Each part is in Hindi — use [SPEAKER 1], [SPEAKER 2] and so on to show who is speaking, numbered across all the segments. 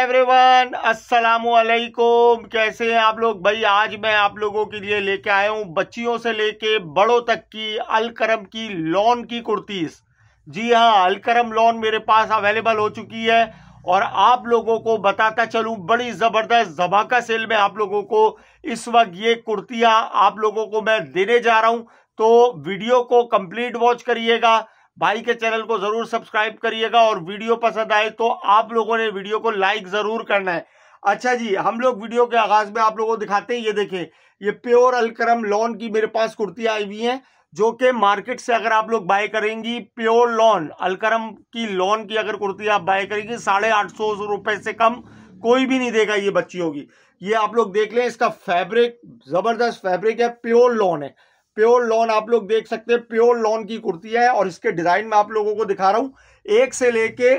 [SPEAKER 1] एवरीवन अस्सलाम वालेकुम कैसे हैं आप लोग भाई आज मैं आप लोगों के लिए लेके आया हूँ बच्चियों से लेके बड़ों तक की अलकरम की लॉन की कुर्तीस जी हाँ अलकरम लॉन मेरे पास अवेलेबल हो चुकी है और आप लोगों को बताता चलूँ बड़ी ज़बरदस्त जबाका सेल में आप लोगों को इस वक्त ये कुर्तियाँ आप लोगों को मैं देने जा रहा हूँ तो वीडियो को कंप्लीट वॉच करिएगा भाई के चैनल को जरूर सब्सक्राइब करिएगा और वीडियो पसंद आए तो आप लोगों ने वीडियो को लाइक जरूर करना है अच्छा जी हम लोग वीडियो के आगाज में आप लोगों को दिखाते हैं ये देखें ये प्योर अलकरम लॉन की मेरे पास कुर्ती आई हुई है जो कि मार्केट से अगर आप लोग बाय करेंगी प्योर लॉन अलकरम की लॉन की अगर कुर्ती आप बाय करेंगी साढ़े आठ सौ रुपए से कम कोई भी नहीं देगा ये बच्ची होगी ये आप लोग देख लें इसका फैब्रिक जबरदस्त फैब्रिक है प्योर लॉन है प्योर लॉन आप लोग देख सकते हैं प्योर लॉन की कुर्ती है और इसके डिजाइन में आप लोगों को दिखा रहा हूं एक से लेके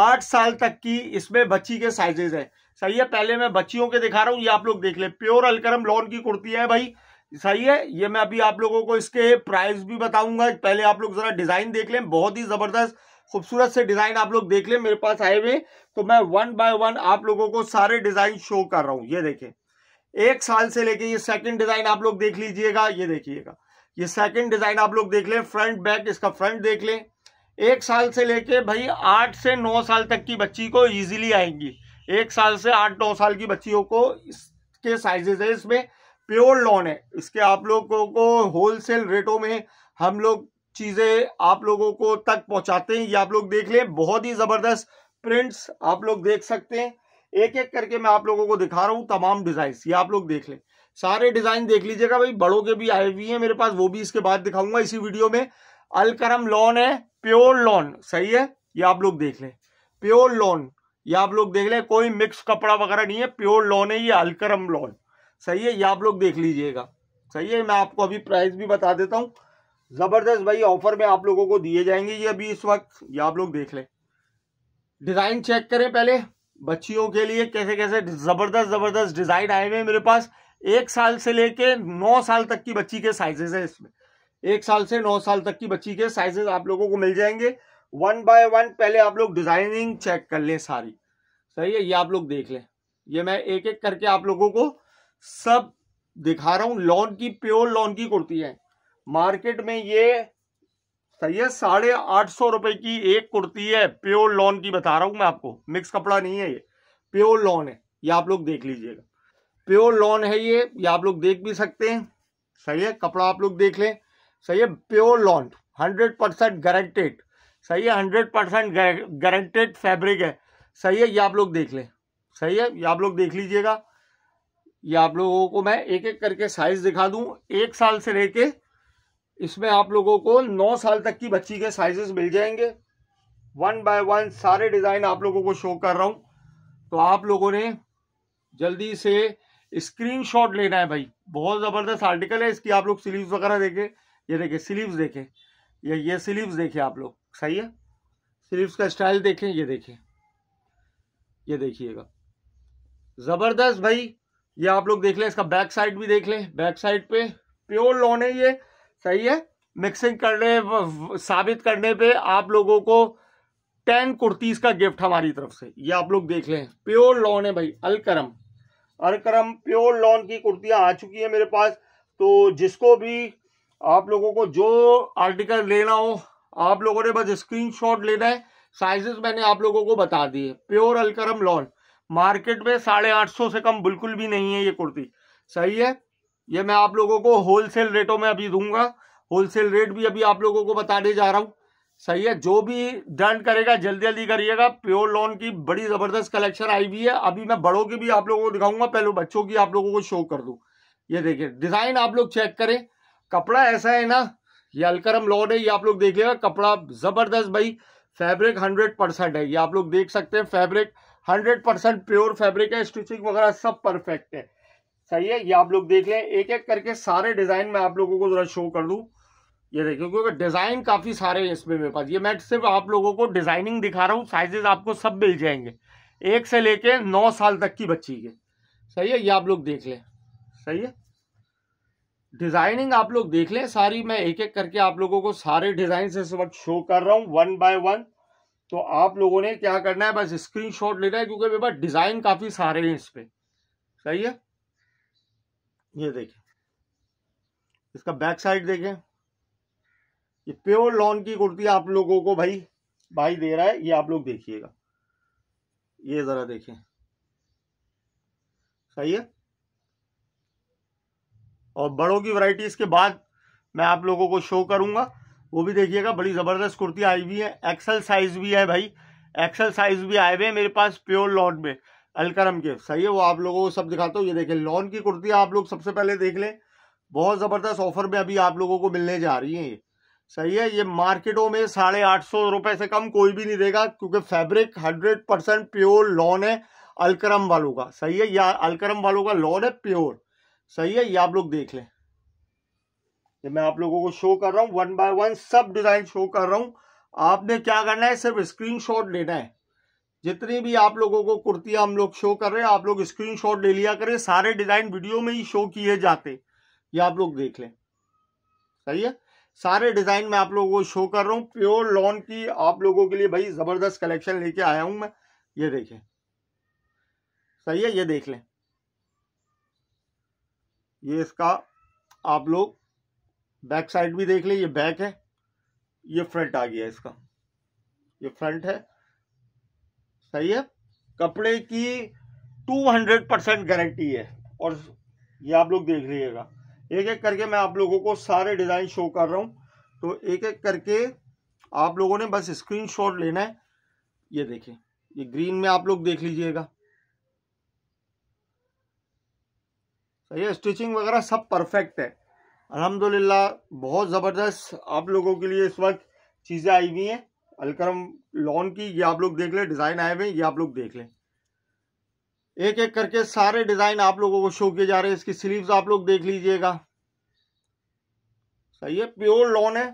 [SPEAKER 1] आठ साल तक की इसमें बच्ची के साइजेज है सही है पहले मैं बच्चियों के दिखा रहा हूं ये आप लोग देख ले प्योर अलकरम लॉन की कुर्ती है भाई सही है ये मैं अभी आप लोगों को इसके प्राइस भी बताऊंगा पहले आप लोग जरा डिजाइन देख लें बहुत ही जबरदस्त खूबसूरत से डिजाइन आप लोग देख लें मेरे पास आए हुए तो मैं वन बाय वन आप लोगों को सारे डिजाइन शो कर रहा हूं ये देखें एक साल से लेके ये सेकंड डिजाइन आप लोग देख लीजिएगा ये देखिएगा ये सेकंड डिजाइन आप लोग देख लें फ्रंट बैक इसका फ्रंट देख लें एक साल से लेके भाई आठ से नौ साल तक की बच्ची को इजीली आएंगी एक साल से आठ नौ साल की बच्चियों को इसके साइजेस है इसमें प्योर लॉन है इसके आप लोगों को होलसेल रेटों में हम लोग चीज़ें आप लोगों को तक पहुंचाते हैं ये आप लोग देख लें बहुत ही ज़बरदस्त प्रिंट्स आप लोग देख सकते हैं एक एक करके मैं आप लोगों को दिखा रहा हूँ तमाम डिजाइन ये आप लोग देख लें सारे डिजाइन देख लीजिएगा भाई बड़ों के भी आए हुई है मेरे पास वो भी इसके बाद दिखाऊंगा इसी वीडियो में अलकरम लॉन है प्योर लॉन सही है ये आप लोग देख लें प्योर लॉन ये आप लोग देख लें कोई मिक्स कपड़ा वगैरह नहीं है प्योर लॉन है ये अलकरम लॉन सही है ये आप लोग देख लीजिएगा सही है मैं आपको अभी प्राइस भी बता देता हूँ ज़बरदस्त भाई ऑफर में आप लोगों को दिए जाएंगे ये अभी इस वक्त ये आप लोग देख लें डिज़ाइन चेक करें पहले बच्चियों के लिए कैसे कैसे ज़बरदस्त ज़बरदस्त डिज़ाइन आए हुए मेरे पास एक साल से लेके नौ साल तक की बच्ची के साइजेस है इसमें एक साल से नौ साल तक की बच्ची के साइजेस आप लोगों को मिल जाएंगे वन बाय वन पहले आप लोग डिज़ाइनिंग चेक कर लें सारी सही है ये आप लोग देख लें ये मैं एक एक करके आप लोगों को सब दिखा रहा हूं लॉन की प्योर लॉन की कुर्ती है मार्केट में ये सही है साढ़े आठ सौ रुपए की एक कुर्ती है प्योर लॉन की बता रहा हूं मैं आपको मिक्स कपड़ा नहीं है ये प्योर लॉन है ये आप लोग देख लीजिएगा प्योर लॉन है ये ये आप लोग देख भी सकते हैं सही है कपड़ा आप लोग देख लें सही है pure lawn hundred percent guaranteed सही है हंड्रेड परसेंट गारंटेड फैब्रिक है सही है ये आप लोग देख लें सही है ये आप लोग देख लीजिएगा ये आप लोगों को मैं एक एक करके साइज दिखा दूं एक साल से लेके इसमें आप लोगों को नौ साल तक की बच्ची के साइजेस मिल जाएंगे वन बाय वन सारे डिज़ाइन आप लोगों को शो कर रहा हूँ तो आप लोगों ने जल्दी से स्क्रीनशॉट लेना है भाई बहुत ज़बरदस्त आर्टिकल है इसकी आप लोग स्लीव्स वगैरह देखें ये देखें स्लीव्स देखें ये ये स्लीव्स देखें आप लोग सही है स्लीव्स का स्टाइल देखें ये देखें ये देखिएगा ज़बरदस्त भाई ये आप लोग देख लें इसका बैक साइड भी देख लें बैक साइड पे प्योर लॉन है ये सही है मिक्सिंग करने साबित करने पे आप लोगों को टेन कुर्तीज का गिफ्ट हमारी तरफ से ये आप लोग देख लें प्योर लॉन है भाई अलकरम अलकरम प्योर लॉन की कुर्तियां आ चुकी है मेरे पास तो जिसको भी आप लोगों को जो आर्टिकल लेना हो आप लोगों ने बस स्क्रीनशॉट लेना है साइजेस मैंने आप लोगों को बता दिए प्योर अलकरम लॉन मार्केट में साढ़े आठ सौ से कम बिल्कुल भी नहीं है ये कुर्ती सही है ये मैं आप लोगों को होलसेल रेटों में अभी दूंगा होलसेल रेट भी अभी आप लोगों को बताने जा रहा हूँ सही है जो भी डन करेगा जल्दी जल्दी करिएगा प्योर लोन की बड़ी ज़बरदस्त कलेक्शन आई हुई है अभी मैं बड़ों की भी आप लोगों को दिखाऊंगा पहले बच्चों की आप लोगों को शो कर दू ये देखिए डिज़ाइन आप लोग चेक करें कपड़ा ऐसा है ना ये अलकरम लॉन है ये आप लोग देखिएगा कपड़ा ज़बरदस्त भाई फैब्रिक हंड्रेड परसेंट है ये आप लोग देख सकते हैं fabric hundred percent pure fabric है स्टिचिंग वगैरह सब परफेक्ट है सही है ये आप लोग देख लें एक एक करके सारे डिज़ाइन मैं आप लोगों को ज़रा शो कर दू ये देखिए क्योंकि डिज़ाइन काफ़ी सारे हैं इसमें मेरे पास ये मैं सिर्फ आप लोगों को डिज़ाइनिंग दिखा रहा हूँ साइजेज आपको सब मिल जाएंगे एक से लेके नौ साल तक की बच्ची के सही है ये आप लोग देख लें सही है डिज़ाइनिंग आप लोग देख लें सारी मैं एक एक करके आप लोगों को सारे डिज़ाइन इस वक्त शो कर रहा हूँ वन बाय वन तो आप लोगों ने क्या करना है बस स्क्रीनशॉट लेना है क्योंकि मेरे पास डिज़ाइन काफ़ी सारे हैं इस सही है ये देखें इसका बैक साइड देखें ये प्योर लॉन की कुर्ती आप लोगों को भाई भाई दे रहा है ये आप लोग देखिएगा ये जरा देखें सही है और बड़ों की वैरायटी इसके बाद मैं आप लोगों को शो करूंगा वो भी देखिएगा बड़ी ज़बरदस्त कुर्ती आई हुई है एक्सल साइज भी है भाई एक्सल साइज भी आए हुए हैं मेरे पास प्योर लॉन में अलकरम के सही है वो आप लोगों को सब दिखाता हूँ ये देखें लॉन की कुर्ती आप लोग सबसे पहले देख लें बहुत ज़बरदस्त ऑफर में अभी आप लोगों को मिलने जा रही है ये सही है ये मार्केटों में साढ़े आठ सौ रुपये से कम कोई भी नहीं देगा क्योंकि fabric hundred percent pure lawn है अलकरम वालों का सही है या अलकरम वालों का लॉन है प्योर सही है ये आप लोग देख लें ये मैं आप लोगों को शो कर रहा हूँ वन बाय वन सब डिज़ाइन शो कर रहा हूँ आपने क्या करना है सिर्फ स्क्रीन लेना है जितनी भी आप लोगों को कुर्तियां हम लोग शो कर रहे हैं आप लोग स्क्रीनशॉट ले लिया करें सारे डिजाइन वीडियो में ही शो किए जाते ये आप लोग देख लें सही है सारे डिजाइन में आप लोगों को शो कर रहा हूँ प्योर लॉन की आप लोगों के लिए भाई जबरदस्त कलेक्शन लेके आया हूं मैं ये देखें सही है ये देख लें ये इसका आप लोग बैक साइड भी देख लें ये बैक है ये फ्रंट आ गया इसका ये फ्रंट है सही है कपड़े की 200 परसेंट गारंटी है और ये आप लोग देख लीजिएगा एक एक करके मैं आप लोगों को सारे डिज़ाइन शो कर रहा हूं तो एक एक करके आप लोगों ने बस स्क्रीनशॉट लेना है ये देखें ये ग्रीन में आप लोग देख लीजिएगा सही है स्टिचिंग वगैरह सब परफेक्ट है अलहमदुल्ला बहुत ज़बरदस्त आप लोगों के लिए इस वक्त चीज़ें आई हुई हैं अलकरम लॉन की ये आप लोग देख लें डिज़ाइन आए हुए ये आप लोग देख लें एक एक करके सारे डिज़ाइन आप लोगों को शो किए जा रहे हैं इसकी स्लीव्स आप लोग देख लीजिएगा सही है प्योर लॉन है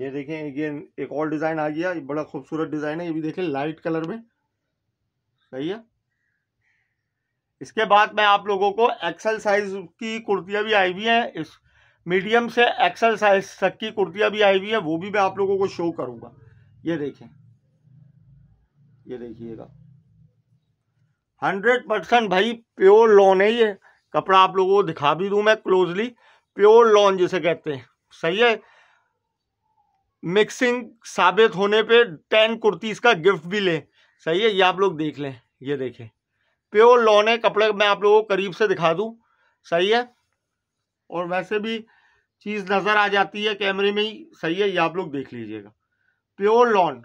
[SPEAKER 1] ये देखें ये एक और डिज़ाइन आ गया ये बड़ा खूबसूरत डिज़ाइन है ये भी देखें लाइट कलर में सही है इसके बाद मैं आप लोगों को एक्सल साइज की कुर्तियाँ भी आई हुई हैं इस मीडियम से एक्सल साइज तक की कुर्तियां भी आई हुई है वो भी मैं आप लोगों को शो करूंगा ये देखें ये देखिएगा हंड्रेड परसेंट भाई प्योर लॉन है ये कपड़ा आप लोगों को दिखा भी दू मैं क्लोजली प्योर लॉन जिसे कहते हैं सही है मिक्सिंग साबित होने पे टेन कुर्तीस का गिफ्ट भी लें सही है ये आप लोग देख लें ये देखें प्योर लॉन है कपड़े मैं आप लोगों को करीब से दिखा दूँ सही है और वैसे भी चीज़ नज़र आ जाती है कैमरे में ही सही है ये आप लोग देख लीजिएगा प्योर लॉन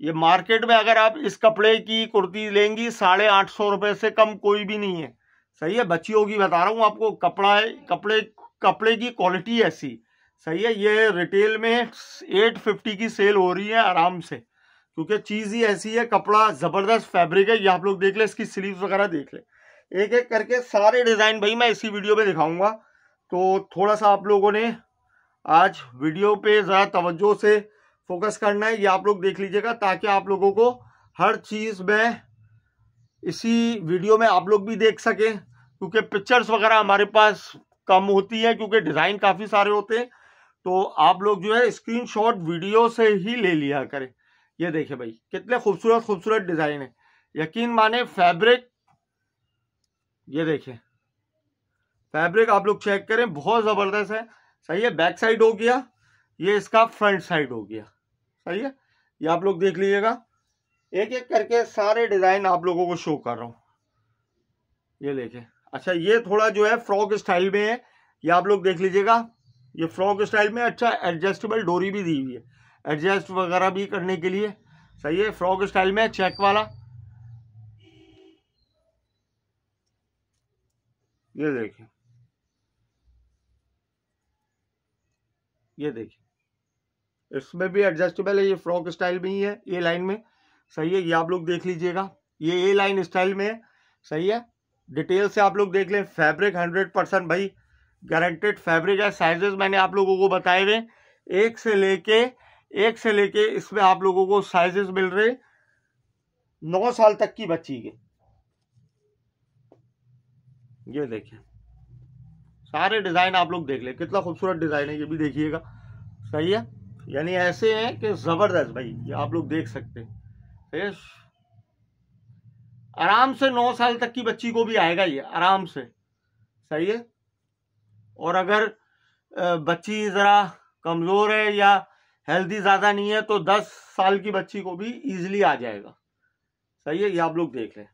[SPEAKER 1] ये मार्केट में अगर आप इस कपड़े की कुर्ती लेंगी साढ़े आठ सौ रुपए से कम कोई भी नहीं है सही है बच्ची होगी बता रहा हूँ आपको कपड़ा है कपड़े कपड़े की क्वालिटी ऐसी सही है ये रिटेल में एट फिफ्टी की सेल हो रही है आराम से क्योंकि चीज़ ही ऐसी है कपड़ा ज़बरदस्त फैब्रिक है ये आप लोग देख ले इसकी स्लीव वगैरह देख ले एक एक करके सारे डिज़ाइन भाई मैं इसी वीडियो में दिखाऊंगा तो थोड़ा सा आप लोगों ने आज वीडियो पे ज़रा तवज्जो से फोकस करना है ये आप लोग देख लीजिएगा ताकि आप लोगों को हर चीज़ में इसी वीडियो में आप लोग भी देख सकें क्योंकि पिक्चर्स वगैरह हमारे पास कम होती है क्योंकि डिज़ाइन काफ़ी सारे होते हैं तो आप लोग जो है स्क्रीनशॉट वीडियो से ही ले लिया करें ये देखें भाई कितने खूबसूरत खूबसूरत डिज़ाइन है यकीन माने फैब्रिक ये देखें फैब्रिक आप लोग चेक करें बहुत ज़बरदस्त है सही है बैक साइड हो गया ये इसका फ्रंट साइड हो गया सही है ये आप लोग देख लीजिएगा एक एक करके सारे डिज़ाइन आप लोगों को शो कर रहा हूँ ये देखे अच्छा ये थोड़ा जो है फ्रॉक स्टाइल में है ये आप लोग देख लीजिएगा ये फ्रॉक स्टाइल में अच्छा एडजस्टेबल डोरी भी दी हुई है एडजस्ट वगैरह भी करने के लिए सही है फ्रॉक स्टाइल में चेक वाला ये देखें ये देखिए इसमें भी एडजस्टेबल है ये फ्रॉक स्टाइल में ही है ए लाइन में सही है ये आप लोग देख लीजिएगा ये ए लाइन स्टाइल में है सही है डिटेल से आप लोग देख लें फैब्रिक हंड्रेड परसेंट भाई गारंटेड फैब्रिक है साइजेस मैंने आप लोगों को बताए हुए एक से लेके एक से लेके इसमें आप लोगों को साइजेस मिल रहे नौ साल तक की बच्ची के ये देखिए सारे डिज़ाइन आप लोग देख ले कितना खूबसूरत डिज़ाइन है ये भी देखिएगा सही है यानी ऐसे हैं कि ज़बरदस्त भाई ये आप लोग देख सकते हैं आराम से नौ साल तक की बच्ची को भी आएगा ये आराम से सही है और अगर बच्ची ज़रा कमज़ोर है या हेल्दी ज़्यादा नहीं है तो दस साल की बच्ची को भी इजिली आ जाएगा सही है ये आप लोग देख लें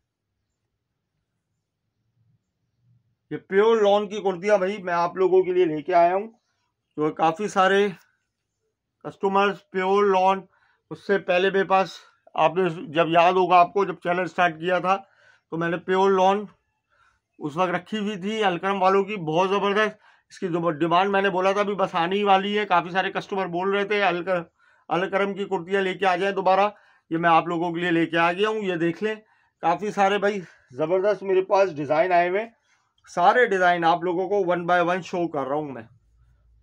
[SPEAKER 1] ये प्योर लॉन की कुर्तियाँ भाई मैं आप लोगों के लिए लेके आया हूँ तो काफ़ी सारे कस्टमर्स प्योर लॉन उससे पहले मेरे पास आपने जब याद होगा आपको जब चैनल स्टार्ट किया था तो मैंने प्योर लॉन उस वक्त रखी हुई थी अलक्रम वालों की बहुत ज़बरदस्त इसकी डिमांड मैंने बोला था अभी बस आने ही वाली है काफ़ी सारे कस्टमर बोल रहे थे अलक्रम अलक्रम की कुर्तियाँ लेके आ जाए दोबारा ये मैं आप लोगों के लिए लेके आ गया हूँ ये देख लें काफ़ी सारे भाई ज़बरदस्त मेरे पास डिज़ाइन आए हुए हैं सारे डिज़ाइन आप लोगों को वन बाय वन शो कर रहा हूं मैं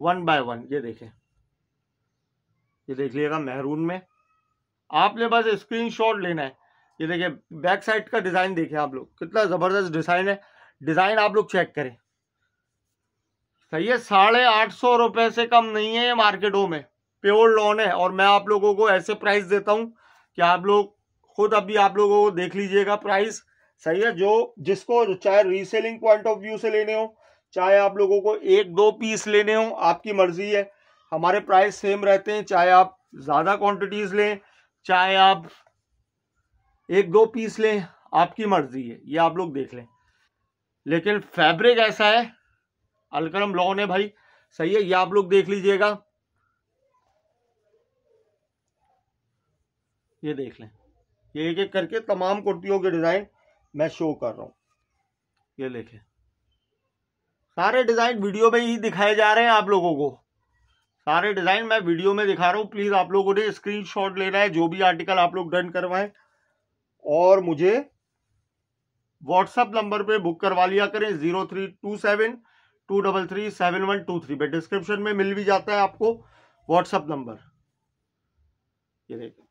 [SPEAKER 1] वन बाय वन ये देखें ये देख लिएगा मेहरून में आपने बस स्क्रीनशॉट लेना है ये देखिए बैक साइड का डिज़ाइन देखें आप लोग कितना ज़बरदस्त डिज़ाइन है डिज़ाइन आप लोग चेक करें सही है साढ़े आठ सौ रुपए से कम नहीं है ये मार्केटों में प्योर लॉन है और मैं आप लोगों को ऐसे प्राइस देता हूं कि आप लोग खुद अभी आप लोगों को देख लीजिएगा प्राइस सही है जो जिसको चाहे रीसेलिंग पॉइंट ऑफ व्यू से लेने हो चाहे आप लोगों को एक दो पीस लेने हो आपकी मर्जी है हमारे प्राइस सेम रहते हैं चाहे आप ज़्यादा क्वांटिटीज लें चाहे आप एक दो पीस लें आपकी मर्जी है ये आप लोग देख लें लेकिन फैब्रिक ऐसा है अलकरम लॉन है भाई सही है ये आप लोग देख लीजिएगा ये देख लें ये एक एक करके तमाम कुर्तियों के डिज़ाइन मैं शो कर रहा हूं ये देखे सारे डिज़ाइन वीडियो में ही दिखाए जा रहे हैं आप लोगों को सारे डिज़ाइन मैं वीडियो में दिखा रहा हूं प्लीज़ आप लोगों ने स्क्रीनशॉट लेना है जो भी आर्टिकल आप लोग डन करवाएं और मुझे व्हाट्सएप नंबर पे बुक करवा लिया करें zero three two seven two double three seven one two three पे डिस्क्रिप्शन में मिल भी जाता है आपको व्हाट्सएप नंबर ये देखिए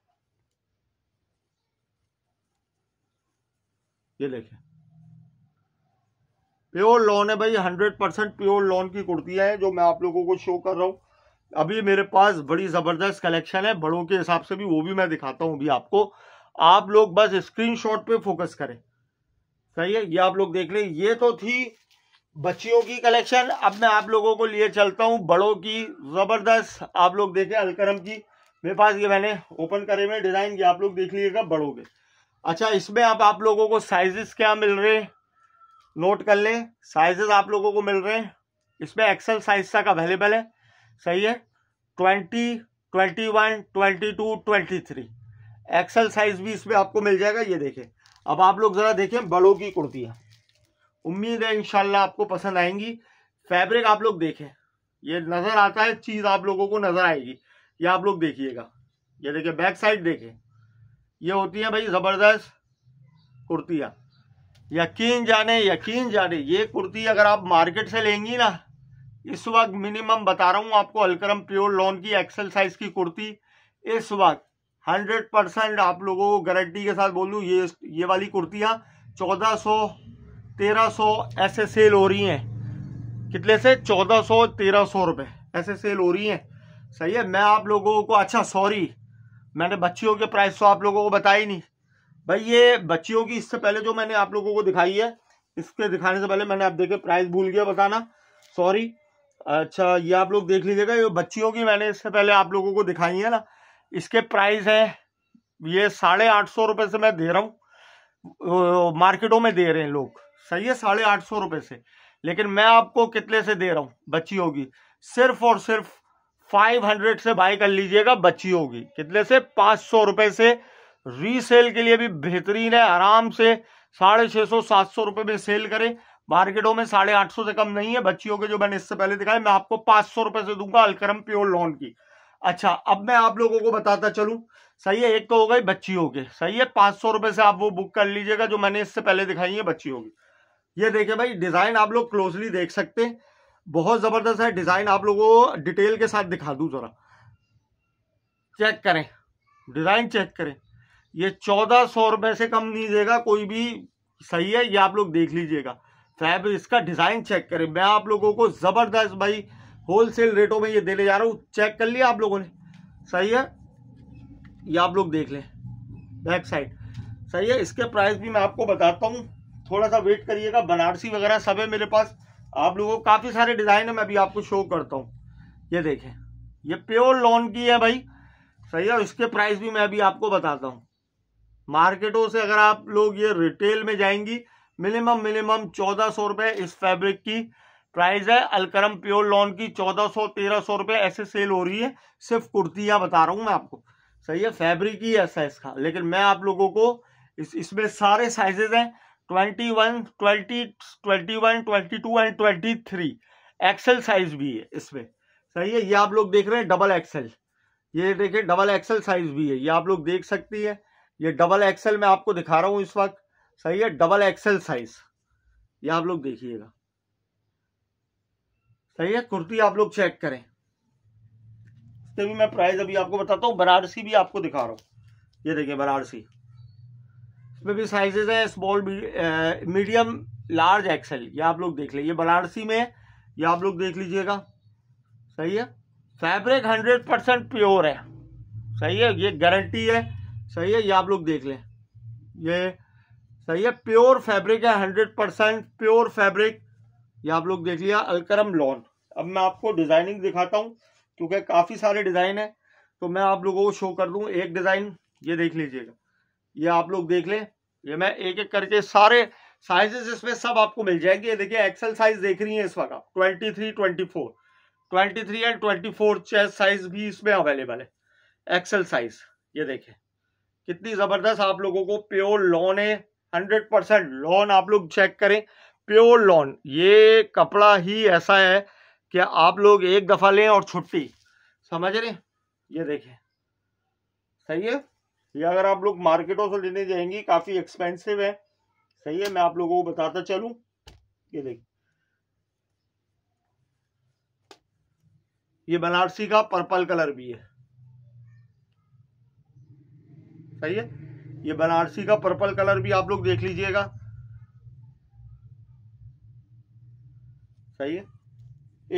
[SPEAKER 1] ये देखें प्योर लॉन है भाई हंड्रेड परसेंट प्योर लॉन की कुर्तियां हैं जो मैं आप लोगों को शो कर रहा हूँ अभी मेरे पास बड़ी ज़बरदस्त कलेक्शन है बड़ों के हिसाब से भी वो भी मैं दिखाता हूँ अभी आपको आप लोग बस स्क्रीनशॉट पे फोकस करें सही है ये आप लोग देख लें ये तो थी बच्चियों की कलेक्शन अब मैं आप लोगों को लिए चलता हूं बड़ों की ज़बरदस्त आप लोग देखें अलकरम की मेरे पास ये मैंने ओपन करे में डिज़ाइन ये आप लोग देख लीजिएगा बड़ों के अच्छा इसमें अब आप, आप लोगों को साइजेस क्या मिल रहे नोट कर लें साइजेस आप लोगों को मिल रहे हैं इसमें एक्सेल साइज तक अवेलेबल है सही है twenty twenty one twenty two twenty three XL size भी इसमें आपको मिल जाएगा ये देखें अब आप लोग ज़रा देखें बड़ों की कुर्तियाँ उम्मीद है इनशाला आपको पसंद आएंगी फैब्रिक आप लोग देखें ये नज़र आता है चीज़ आप लोगों को नज़र आएगी ये आप लोग देखिएगा ये देखिए बैक साइड देखें ये होती है भाई ज़बरदस्त कुर्तियाँ यकीन जाने यकीन जाने ये कुर्ती अगर आप मार्केट से लेंगी ना इस वक्त मिनिमम बता रहा हूँ आपको अलकरम प्योर लॉन की एक्सेल साइज की कुर्ती इस वक्त हंड्रेड परसेंट आप लोगों को गारंटी के साथ बोलू ये ये वाली कुर्तियाँ चौदह सौ तेरह सौ ऐसे सेल हो रही हैं कितने से चौदह सौ तेरह सौ रुपये ऐसे सेल हो रही हैं सही है मैं आप लोगों को अच्छा सॉरी मैंने बच्चियों के प्राइस तो आप लोगों को बताया ही नहीं भाई ये बच्चियों की इससे पहले जो मैंने आप लोगों को दिखाई है इसके दिखाने से पहले मैंने आप देखे प्राइस भूल गया बताना सॉरी अच्छा ये आप लोग देख लीजिएगा ये बच्चियों की मैंने इससे पहले आप लोगों को दिखाई है ना इसके प्राइस है ये साढ़े आठ सौ रुपये से मैं दे रहा हूँ मार्केटों में दे रहे हैं लोग सही है साढ़े आठ सौ रुपये से लेकिन मैं आपको कितने से दे रहा हूँ बच्चियों की सिर्फ और सिर्फ फाइव हंड्रेड से बाई कर लीजिएगा बची होगी कितने से पाँच सौ से रीसेल के लिए भी बेहतरीन है आराम से साढ़े छः सौ सात सौ रुपये में सेल करें मार्केटों में साढ़े आठ सौ से कम नहीं है बच्चियों के जो मैंने इससे पहले दिखाए मैं आपको पाँच सौ रुपये से दूंगा अलकरम प्योर लोन की अच्छा अब मैं आप लोगों को बताता चलूं सही है एक तो हो गई बच्चियों के सही है पाँच सौ रुपये से आप वो बुक कर लीजिएगा जो मैंने इससे पहले दिखाई है बच्चियों की ये देखिए भाई डिज़ाइन आप लोग क्लोजली देख सकते हैं बहुत ज़बरदस्त है डिज़ाइन आप लोगों को डिटेल के साथ दिखा दूँ ज़रा चेक करें डिज़ाइन चेक करें ये चौदह सौ रुपये से कम नहीं देगा कोई भी सही है ये आप लोग देख लीजिएगा फैब इसका डिज़ाइन चेक करें मैं आप लोगों को ज़बरदस्त भाई होलसेल रेटों में ये देने जा रहा हूँ चेक कर लिया आप लोगों ने सही है ये आप लोग देख लें बैक साइड सही है इसके प्राइस भी मैं आपको बताता हूँ थोड़ा सा वेट करिएगा बनारसी वगैरह सब है मेरे पास आप लोगों को काफ़ी सारे डिज़ाइन है मैं अभी आपको शो करता हूँ ये देखें ये प्योर लॉन की है भाई सही है इसके प्राइस भी मैं अभी आपको बताता हूँ मार्केटों से अगर आप लोग ये रिटेल में जाएंगी मिनिमम मिनिमम चौदह सौ रुपये इस फैब्रिक की प्राइस है अलकरम प्योर लॉन की चौदह सौ तेरह सौ रुपये ऐसे सेल हो रही है सिर्फ कुर्तियाँ बता रहा हूँ मैं आपको सही है फैब्रिक ही ऐसा है इसका लेकिन मैं आप लोगों को इस इसमें सारे साइजेज हैं twenty one twenty twenty one twenty two and twenty three XL size भी है इसमें सही है ये आप लोग देख रहे हैं डबल एक्सेल ये देखिए डबल एक्सेल साइज भी है ये आप लोग देख सकती है ये डबल एक्सेल मैं आपको दिखा रहा हूँ इस वक्त सही है डबल एक्सेल साइज ये आप लोग देखिएगा सही है कुर्ती आप लोग चेक करें इसके भी मैं प्राइस अभी आपको बताता हूँ बनारसी भी आपको दिखा रहा हूँ ये देखिए बनारसी इसमें भी साइजेज है स्मॉल मीडियम लार्ज एक्सेल ये आप लोग देख लीजिए बनारसी में ये आप लोग देख लीजिएगा सही है फैब्रिक हंड्रेड परसेंट प्योर है सही है ये गारंटी है सही है ये आप लोग देख लें ये सही है प्योर फैब्रिक है हंड्रेड परसेंट प्योर फैब्रिक ये आप लोग देख लिया अलकरम लॉन अब मैं आपको डिज़ाइनिंग दिखाता हूँ क्योंकि काफ़ी सारे डिज़ाइन है तो मैं आप लोगों को शो कर दूँ एक डिज़ाइन ये देख लीजिएगा ये आप लोग देख लें ये मैं एक एक करके सारे साइजेस इसमें सब आपको मिल जाएंगे ये देखिए एक्सल साइज देख रही है इस वक्त आप twenty three twenty four twenty three and twenty four chest size भी इसमें अवेलेबल है एक्सल साइज ये देखें कितनी ज़बरदस्त आप लोगों को प्योर लॉन है हंड्रेड परसेंट लॉन आप लोग चेक करें प्योर लॉन ये कपड़ा ही ऐसा है कि आप लोग एक दफ़ा लें और छुट्टी समझ रहे ये देखें सही है ये अगर आप लोग मार्केटों से लेने जाएंगे काफ़ी एक्सपेंसिव है सही है मैं आप लोगों को बताता चलू ये देखिए ये बनारसी का पर्पल कलर भी है सही है ये बनारसी का पर्पल कलर भी आप लोग देख लीजिएगा सही है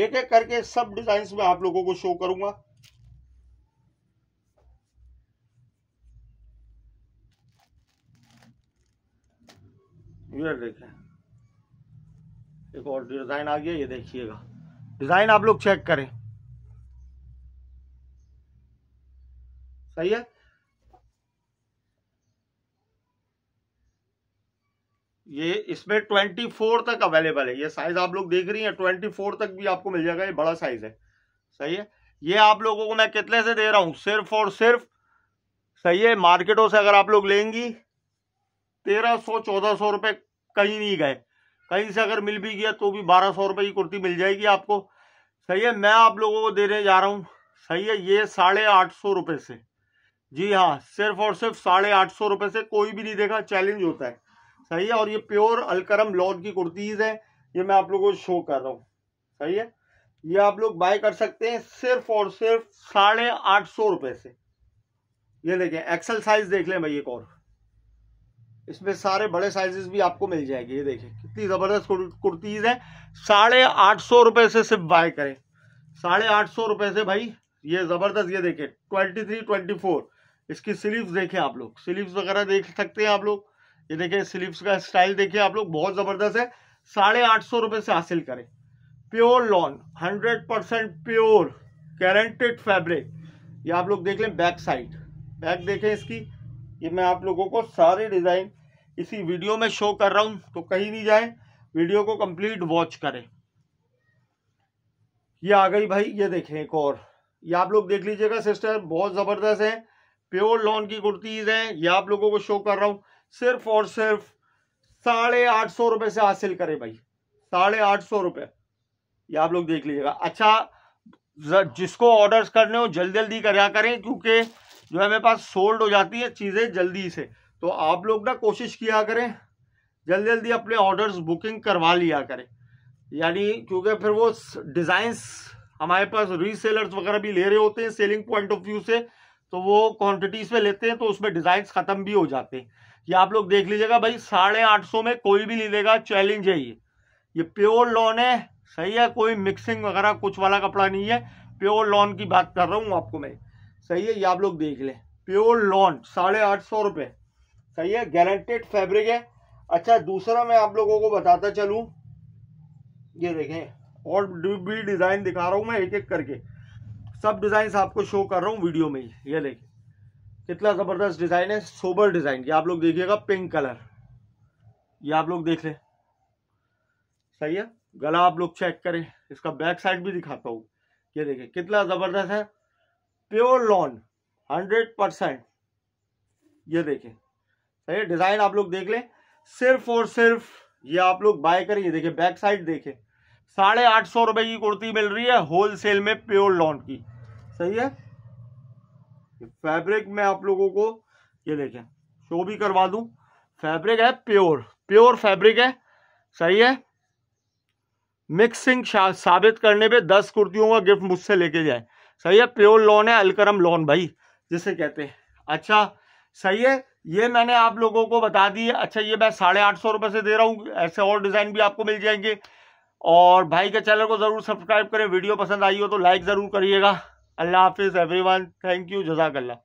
[SPEAKER 1] एक एक करके सब डिजाइन में आप लोगों को शो करूंगा ये देखें एक और डिज़ाइन आ गया ये देखिएगा डिज़ाइन आप लोग चेक करें सही है ये इसमें ट्वेंटी फोर तक अवेलेबल है ये साइज आप लोग देख रही हैं ट्वेंटी फोर तक भी आपको मिल जाएगा ये बड़ा साइज है सही है ये आप लोगों को मैं कितने से दे रहा हूं सिर्फ और सिर्फ सही है मार्केटों से अगर आप लोग लेंगी तेरह सौ चौदह सौ रुपए कहीं नहीं गए कहीं से अगर मिल भी गया तो भी बारह सौ रुपये की कुर्ती मिल जाएगी आपको सही है मैं आप लोगों को देने जा रहा हूँ सही है ये साढ़े आठ सौ रुपये से जी हाँ सिर्फ और सिर्फ साढ़े आठ सौ रुपये से कोई भी नहीं देखा चैलेंज होता है सही है और ये प्योर अलकरम लॉन की कुर्तीज़ है ये मैं आप लोगों को शो कर रहा हूँ सही है ये आप लोग बाय कर सकते हैं सिर्फ और सिर्फ साढ़े आठ सौ रुपये से ये देखें एक्सल साइज देख लें भाई एक और इसमें सारे बड़े साइजेस भी आपको मिल जाएंगे ये देखिए कितनी ज़बरदस्त कुर्तीज़ है साढ़े आठ सौ रुपये से सिर्फ बाय करें साढ़े आठ सौ रुपये से भाई ये ज़बरदस्त ये देखें ट्वेंटी थ्री ट्वेंटी फोर इसकी स्लीव्स देखें आप लोग स्लीव्स वगैरह देख सकते हैं आप लोग ये देखें स्लीव्स का स्टाइल देखिए आप लोग बहुत ज़बरदस्त है साढ़े आठ सौ रुपए से हासिल करें pure lawn hundred percent pure guaranteed fabric ये आप लोग देख लें बैक साइड बैक देखें इसकी ये मैं आप लोगों को सारे डिज़ाइन इसी वीडियो में शो कर रहा हूं तो कहीं नहीं जाए वीडियो को कंप्लीट वॉच करें ये आ गई भाई ये देखें एक और ये आप लोग देख लीजिएगा सिस्टर बहुत ज़बरदस्त है प्योर लॉन की कुर्तीज़ हैं ये आप लोगों को शो कर रहा हूं सिर्फ और सिर्फ साढ़े आठ सौ रुपये से हासिल करें भाई साढ़े आठ सौ रुपये ये आप लोग देख लीजिएगा अच्छा जिसको ऑर्डर्स करने हो जल्दी जल्दी करें क्योंकि जो है मेरे पास सोल्ड हो जाती है चीज़ें जल्दी से तो आप लोग ना कोशिश किया करें जल्दी जल्दी अपने ऑर्डर्स बुकिंग करवा लिया करें यानी क्योंकि फिर वो डिज़ाइंस हमारे पास रीसेलर्स वगैरह भी ले रहे होते हैं सेलिंग पॉइंट ऑफ व्यू से तो वो क्वांटिटीज़ में लेते हैं तो उसमें डिज़ाइंस ख़त्म भी हो जाते हैं ये आप लोग देख लीजिएगा भाई साढ़े आठ सौ में कोई भी ले लेगा चैलेंज है ये ये प्योर लॉन है सही है कोई मिक्सिंग वगैरह कुछ वाला कपड़ा नहीं है प्योर लॉन की बात कर रहा हूँ आपको मैं सही है ये आप लोग देख लें प्योर लॉन साढ़े आठ सौ रुपये सही है गारंटेड फैब्रिक है अच्छा दूसरा मैं आप लोगों को बताता चलू ये देखें और भी डिज़ाइन दिखा रहा हूँ मैं एक एक करके सब डिज़ाइन आपको शो कर रहा हूँ वीडियो में ही ये देखे कितना ज़बरदस्त डिज़ाइन है सोबर डिज़ाइन ये आप लोग देखिएगा पिंक कलर ये आप लोग देख ले सही है गला आप लोग चेक करें इसका बैक साइड भी दिखाता हूँ ये देखे कितना ज़बरदस्त है प्योर लॉन हंड्रेड परसेंट ये देखें सही डिज़ाइन आप लोग देख लें सिर्फ और सिर्फ ये आप लोग बाय करिए देखिए बैक साइड देखें साढ़े आठ सौ रुपए की कुर्ती मिल रही है होल सेल में प्योर लॉन की सही है फैब्रिक में आप लोगों को ये देखे शो भी करवा दू फैब्रिक है प्योर प्योर फैब्रिक है सही है मिक्सिंग साबित करने पे दस कुर्तियों का गिफ्ट मुझसे लेके जाए सही है प्योर लॉन है अलकरम लॉन भाई जिसे कहते हैं अच्छा सही है ये मैंने आप लोगों को बता दी अच्छा ये मैं साढ़े आठ सौ रुपये से दे रहा हूँ ऐसे और डिज़ाइन भी आपको मिल जाएंगे और भाई के चैनल को ज़रूर सब्सक्राइब करें वीडियो पसंद आई हो तो लाइक ज़रूर करिएगा अल्लाह हाफिज़ एवरीवन थैंक यू जजाकल्ला